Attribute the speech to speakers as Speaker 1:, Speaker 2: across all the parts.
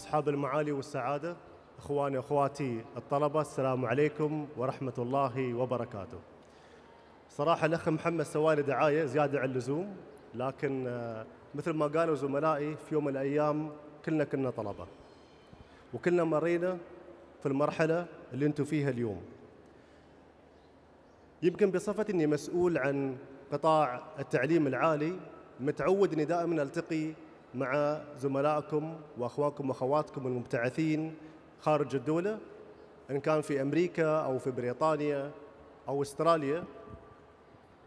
Speaker 1: أصحاب المعالي والسعادة إخواني وأخواتي الطلبة السلام عليكم ورحمة الله وبركاته صراحة الأخ محمد سوالي دعاية زيادة عن اللزوم لكن آه، مثل ما قالوا زملائي في يوم من الأيام كلنا كنا طلبة وكلنا مرينا في المرحلة اللي أنتم فيها اليوم يمكن بصفتي أني مسؤول عن قطاع التعليم العالي متعود أني دائما ألتقي مع زملائكم واخوانكم واخواتكم المبتعثين خارج الدوله ان كان في امريكا او في بريطانيا او استراليا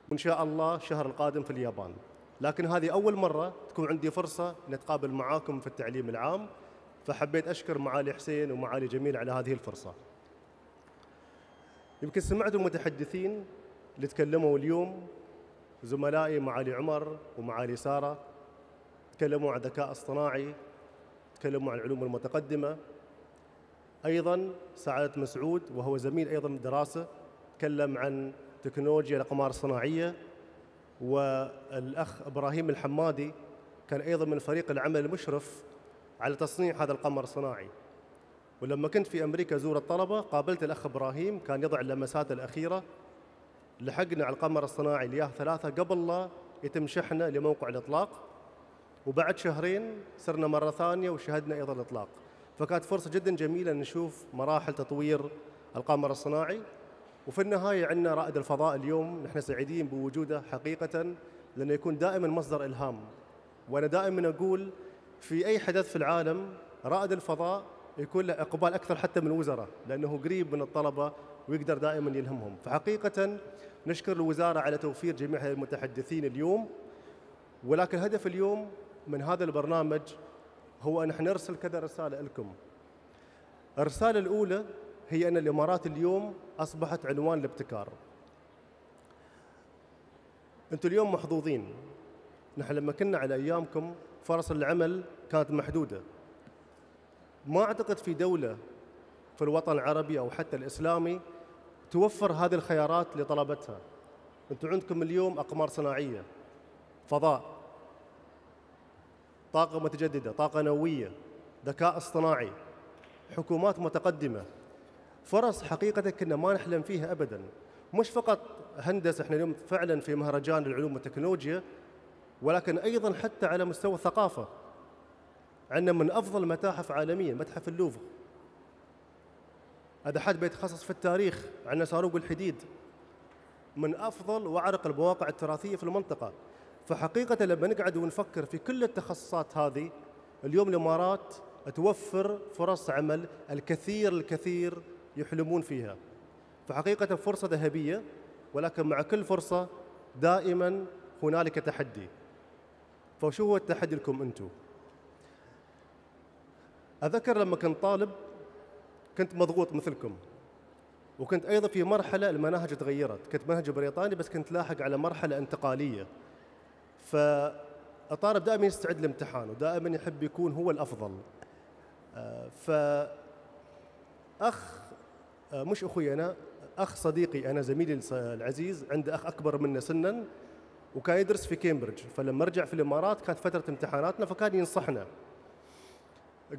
Speaker 1: وان شاء الله الشهر القادم في اليابان لكن هذه اول مره تكون عندي فرصه نتقابل معاكم في التعليم العام فحبيت اشكر معالي حسين ومعالي جميل على هذه الفرصه يمكن سمعتم متحدثين اللي تكلموا اليوم زملائي معالي عمر ومعالي ساره تكلموا عن الذكاء الاصطناعي تكلموا عن العلوم المتقدمة أيضا سعادة مسعود وهو زميل أيضا الدراسة تكلم عن تكنولوجيا الأقمار الصناعية والأخ إبراهيم الحمادي كان أيضا من فريق العمل المشرف على تصنيع هذا القمر الصناعي ولما كنت في أمريكا زور الطلبة قابلت الأخ إبراهيم كان يضع اللمسات الأخيرة لحقنا على القمر الصناعي لياه ثلاثة قبل لا يتم شحنه لموقع الإطلاق وبعد شهرين صرنا مره ثانيه وشهدنا ايضا الاطلاق فكانت فرصه جدا جميله ان نشوف مراحل تطوير القمر الصناعي وفي النهايه عندنا رائد الفضاء اليوم نحن سعيدين بوجوده حقيقه لانه يكون دائما مصدر الهام وانا دائما اقول في اي حدث في العالم رائد الفضاء يكون له اقبال اكثر حتى من الوزراء لانه قريب من الطلبه ويقدر دائما يلهمهم فحقيقه نشكر الوزاره على توفير جميع المتحدثين اليوم ولكن هدف اليوم من هذا البرنامج هو أن احنا نرسل كذا رسالة لكم الرسالة الأولى هي أن الإمارات اليوم أصبحت عنوان الابتكار أنتم اليوم محظوظين نحن لما كنا على أيامكم فرص العمل كانت محدودة ما أعتقد في دولة في الوطن العربي أو حتى الإسلامي توفر هذه الخيارات لطلبتها أنتم عندكم اليوم أقمار صناعية فضاء طاقة متجددة طاقة نووية ذكاء اصطناعي حكومات متقدمة فرص حقيقة كنا ما نحلم فيها أبدا مش فقط هندسة احنا اليوم فعلا في مهرجان العلوم والتكنولوجيا ولكن أيضا حتى على مستوى الثقافة عندنا من أفضل المتاحف عالميا متحف اللوفر هذا حد بيتخصص في التاريخ عندنا صاروخ الحديد من أفضل وأعرق المواقع التراثية في المنطقة فحقيقة لما نقعد ونفكر في كل التخصصات هذه اليوم الإمارات توفر فرص عمل الكثير الكثير يحلمون فيها فحقيقة فرصة ذهبية ولكن مع كل فرصة دائما هنالك تحدي فشو هو التحدي لكم أنتم؟ أذكر لما كنت طالب كنت مضغوط مثلكم وكنت أيضا في مرحلة المناهج تغيرت كنت منهج بريطاني بس كنت لاحق على مرحلة انتقالية فالطالب دائما يستعد للامتحان ودائما يحب يكون هو الافضل ف اخ مش اخوي انا اخ صديقي انا زميلي العزيز عنده اخ اكبر منه سنا وكان يدرس في كامبريدج فلما رجع في الامارات كانت فتره امتحاناتنا فكان ينصحنا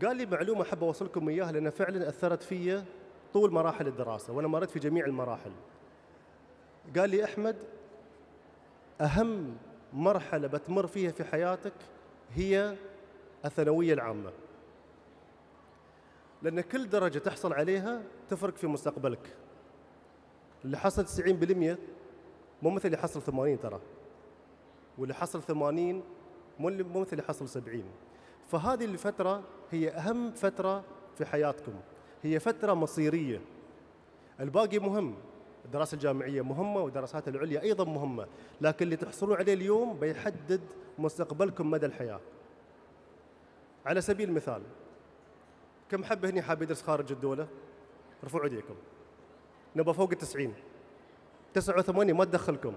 Speaker 1: قال لي معلومه احب اوصلكم اياها لانها فعلا اثرت في طول مراحل الدراسه وانا مريت في جميع المراحل قال لي احمد اهم مرحله بتمر فيها في حياتك هي الثانويه العامه لان كل درجه تحصل عليها تفرق في مستقبلك اللي حصل 90% مو مثل اللي حصل 80 ترى واللي حصل 80 مو مو مثل اللي حصل 70 فهذه الفتره هي اهم فتره في حياتكم هي فتره مصيريه الباقي مهم الدراسة الجامعية مهمة والدراسات العليا أيضا مهمة لكن اللي تحصلون عليه اليوم بيحدد مستقبلكم مدى الحياة على سبيل المثال كم حب هني حاب يدرس خارج الدولة رفعوا ايديكم نبغى فوق التسعين تسعة وثمانية ما تدخلكم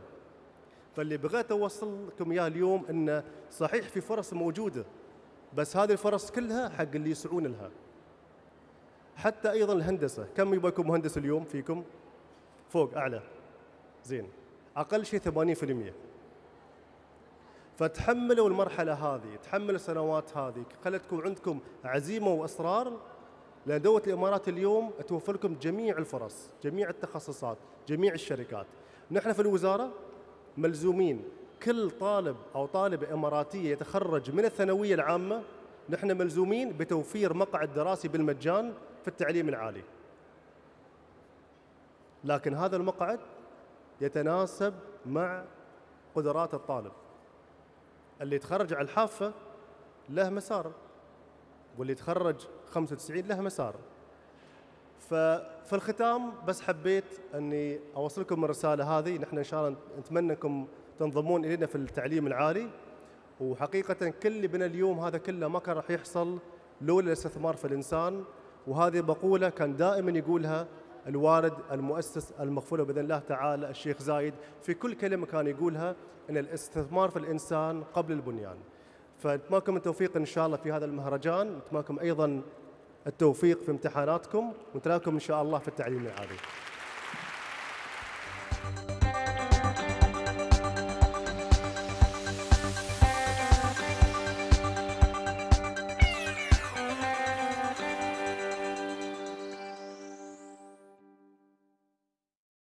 Speaker 1: فاللي بغيت أوصل لكم إياه اليوم أنه صحيح في فرص موجودة بس هذه الفرص كلها حق اللي يسعون لها حتى أيضا الهندسة كم يبغى يكون مهندس اليوم فيكم فوق اعلى زين اقل شيء 80% فتحملوا المرحله هذه تحملوا السنوات هذه خلت تكون عندكم عزيمه واصرار لان دوله الامارات اليوم توفر لكم جميع الفرص جميع التخصصات جميع الشركات نحن في الوزاره ملزومين كل طالب او طالبه اماراتيه يتخرج من الثانويه العامه نحن ملزومين بتوفير مقعد دراسي بالمجان في التعليم العالي لكن هذا المقعد يتناسب مع قدرات الطالب اللي تخرج على الحافة له مسار واللي تخرج 95 له مسار ففي الختام بس حبيت اني اوصلكم الرساله هذه نحن ان شاء الله نتمنى انكم تنضمون الينا في التعليم العالي وحقيقه كل اللي بنا اليوم هذا كله ما كان راح يحصل لولا الاستثمار في الانسان وهذه مقوله كان دائما يقولها الوالد المؤسس المغفور باذن الله تعالى الشيخ زايد في كل كلمه كان يقولها ان الاستثمار في الانسان قبل البنيان. فنتمناكم التوفيق ان شاء الله في هذا المهرجان، نتمناكم ايضا التوفيق في امتحاناتكم ونتلاقاكم ان شاء الله في التعليم العالي.